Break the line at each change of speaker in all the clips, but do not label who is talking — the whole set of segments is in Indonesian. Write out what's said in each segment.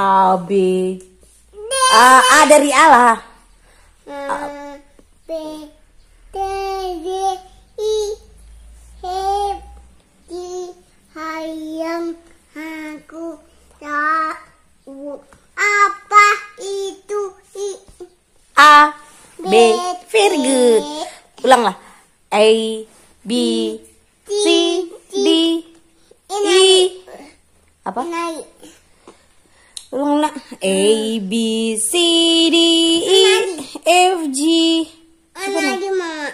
A B
A, A dari Allah. lah A, B D D I H D yang aku tahu apa itu I A B
very good ulang lah A B C D e. I apa? Naik ulang ulang A B C D E F G apa lagi mak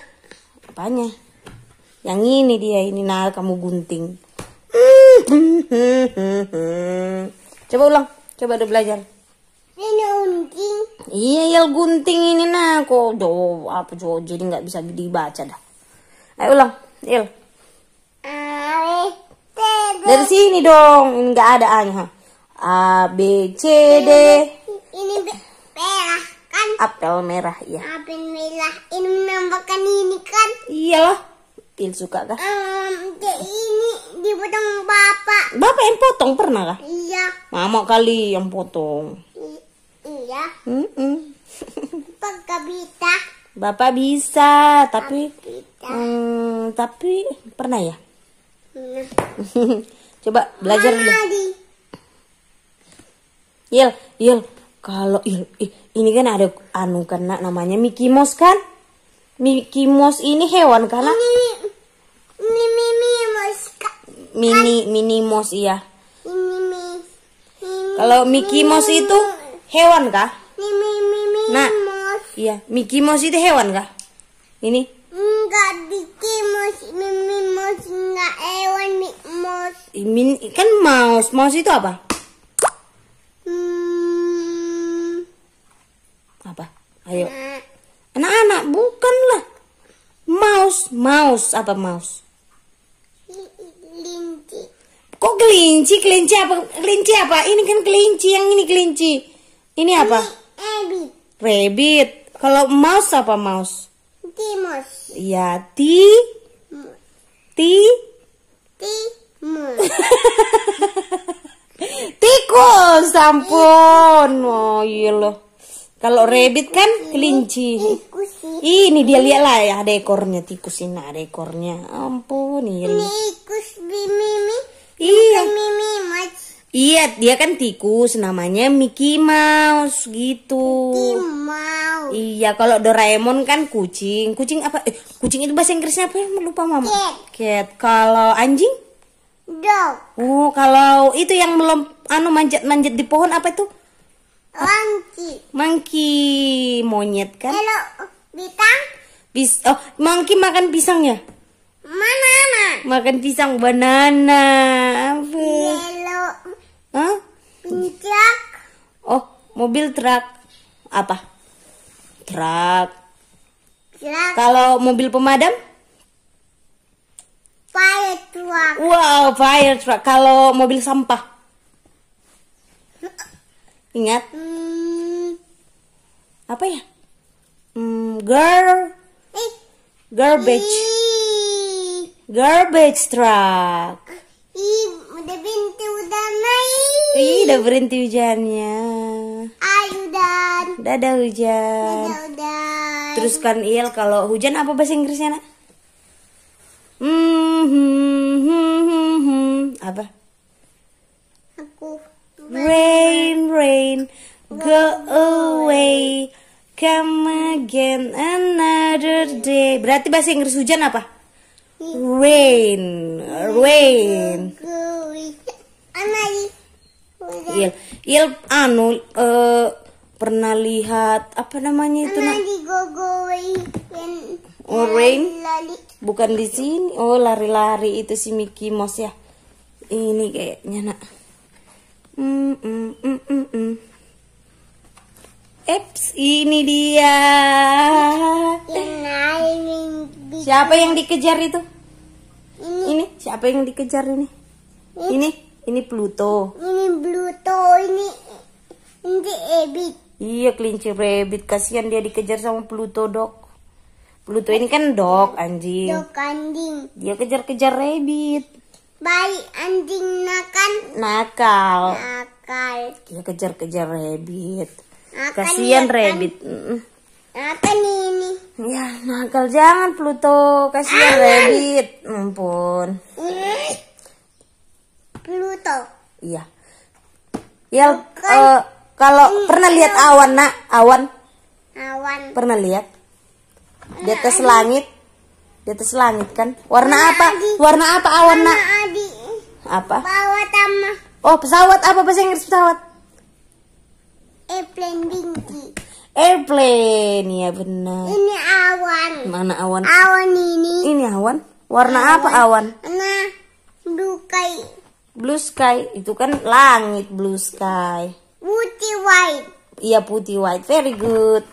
apanya yang ini dia ini nah kamu gunting coba ulang coba udah belajar
ini gunting
iya ya gunting ini nah kok do apa jo jadi nggak bisa dibaca dah ayo ulang il dari sini dong ini nggak ada a nya A B C D.
Ini, ini merah kan?
Apel merah
ya. Apel merah. Ini menambahkan ini kan? Iya.
pil suka kah?
Um, ini dipotong bapak. Bapak
yang potong pernah kah? Iya. Mama kali yang potong.
I iya. Hmm. -mm. bapak bisa.
Bapak bisa, tapi Hmm, tapi pernah ya? Pernah. Coba belajar Mama dulu. Yel, Yel, kalau Yel, ini kan ada anu karena namanya Mickey Mouse kan? Mickey Mouse ini hewan karena ini,
ini Mini Mouse kan?
Mini Mini Mouse iya.
Ini,
ini, kalau Mickey Mouse itu hewan kah? Mini,
mini, nah, Mouse.
iya Mickey Mouse itu hewan kah? Ini?
Enggak, Mickey Mouse, Mini Mouse enggak hewan Mickey Mouse.
Ini, kan mouse, mouse itu apa? Mouse apa mouse? Kelinci. Kok kelinci? Kelinci apa? Kelinci apa? Ini kan kelinci, yang ini kelinci. Ini apa? rabbit. Rabbit. Kalau mouse apa mouse?
Timus.
Ya, ti. Ti.
Timus.
Tikus, ampun. Oh, iya loh. Kalau rabbit kan kelinci. ini dia lihatlah ya ada ekornya tikus ini ada nah, ekornya. Ampun, Ini Tikus
mimi. Iya. Mimi
Iya, dia kan tikus namanya Mickey Mouse gitu. Mickey Mouse. Iya, kalau Doraemon kan kucing. Kucing apa? Eh, kucing itu bahasa Inggrisnya apa ya? Lupa mama. Cat. Cat. Kalau anjing? Dog. Oh, kalau itu yang belum anu manjat-manjat di pohon apa itu? Anjing. Monkey monyet kan? Hello, pisang. Bis oh, monkey makan pisang ya?
Banana.
Makan pisang banana. Apa? Hello. Hah?
Truk.
Oh, mobil truk. Apa? Truk. Truk. Kalau mobil pemadam?
Fire truck. Wow,
fire truck. Kalau mobil sampah? Ingat? Hmm apa ya hmm, girl garbage garbage truck
Ih, udah berhenti udah main.
Ih, udah berhenti hujannya. Ay,
hujan.
Dadah hujan. Dadah Terus kan Il kalau hujan apa bahasa Inggrisnya, Nak? Hmm, hmm, hmm, hmm, hmm. Apa? Aku. Rain, rain, go away. Come again another day. Berarti bahasa Inggris hujan apa? Rain. Rain. Il, il anu uh, pernah lihat apa namanya itu nak? Oh, rain. Bukan di sini. Oh, lari-lari itu si Mickey Mouse ya. Ini kayaknya nak. Mm -mm, mm -mm, mm. Eps, ini dia. Siapa yang dikejar itu? Ini. ini. Siapa yang dikejar ini? Ini. Ini, Pluto.
Ini Pluto, ini ini
Rabbit. Iya, kelinci rabbit. Kasihan dia dikejar sama Pluto, Dok. Pluto ini kan dok anjing. Dok
anjing.
Dia kejar-kejar rabbit. Baik
anjing nakal.
Nakal.
Nakal.
Dia kejar-kejar rabbit. Kasihan rabbit.
Apa nih ini? Ya, nakal
jangan Pluto. Kasihan rabbit. Ampun. Pluto. Iya. Ya, uh, kalau iya. pernah lihat awan, Nak? Awan.
Awan. Pernah
lihat? Iya, Di atas langit. Di atas langit kan? Warna iya, apa? Warna apa awan, Nak? Apa? Pesawat sama. Oh, pesawat apa bahasa Inggris pesawat?
airplane tinggi.
Airplane, ya benar. Ini awan. Mana awan? Awan ini. Ini awan. Warna awan. apa awan? Nah,
blue sky.
Blue sky itu kan langit blue sky. Putih white. Iya putih white. Very good.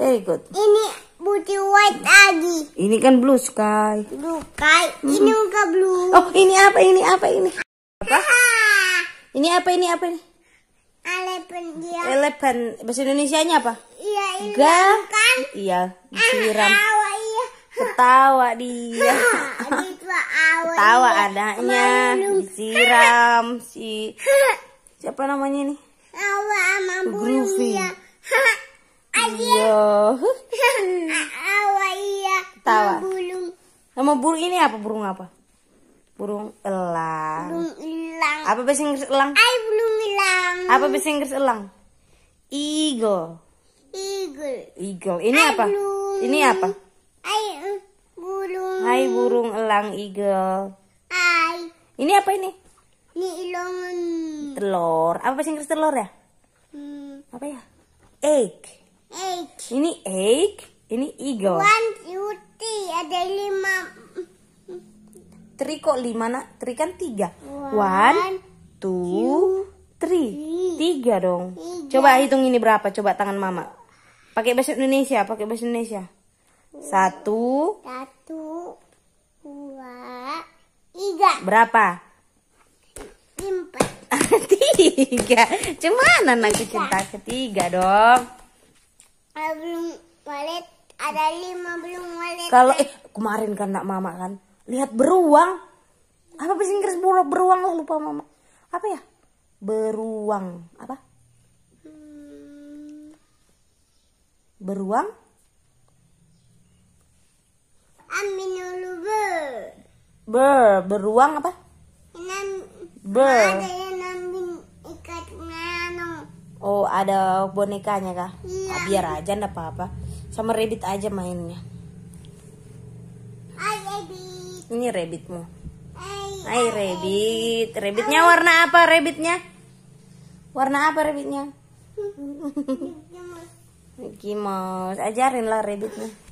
Very good.
Ini putih white lagi.
Ini kan blue sky.
Blue sky. Ini juga blue. Oh, ini apa? Ini apa?
Ini apa? Ini apa? Ini apa? Ini Eleven dia. Eleven bahasa nya apa? Iya, Ga. Kan? Iya, ah, siram Ketawa iya. Ketawa dia. Gitu, ketawa adanya iya. disiram si siapa namanya nih? Awa sama Groovy. Ayo. Iya. Iya. Awa iya. Ketawa. Nama Sama burung ini apa burung apa? burung elang burung elang apa bahasa Inggris elang ay
burung elang apa bahasa Inggris
elang eagle
eagle
eagle ini ay, apa burung. ini apa ay burung hai burung elang eagle hai ini apa
ini ini elang
telur apa bahasa Inggris telur ya
hmm. apa ya
egg egg ini egg ini eagle one
two three ada lima
Tri kok lima nak? Tri kan tiga.
One,
two, three. Tiga dong. Coba hitung ini berapa? Coba tangan mama. Pakai bahasa Indonesia, pakai bahasa Indonesia. Satu.
Satu. Dua. Tiga.
Berapa? Empat. tiga. Cuman anak cinta ketiga dong.
Belum walet. Ada lima belum walet.
Kalau eh kemarin kan nak mama kan lihat beruang apa bahasa Inggris beruang lah lupa mama apa ya beruang apa beruang
Aminulu ber
ber beruang apa ber Oh ada bonekanya kah? Iya. Ah, biar aja ndak apa-apa. Sama rabbit aja mainnya. Ini rabbitmu. Hai rabbit. Rabbitnya warna apa rabbitnya? Warna apa rabbitnya? Mickey Mouse. Ajarin lah rabbitnya.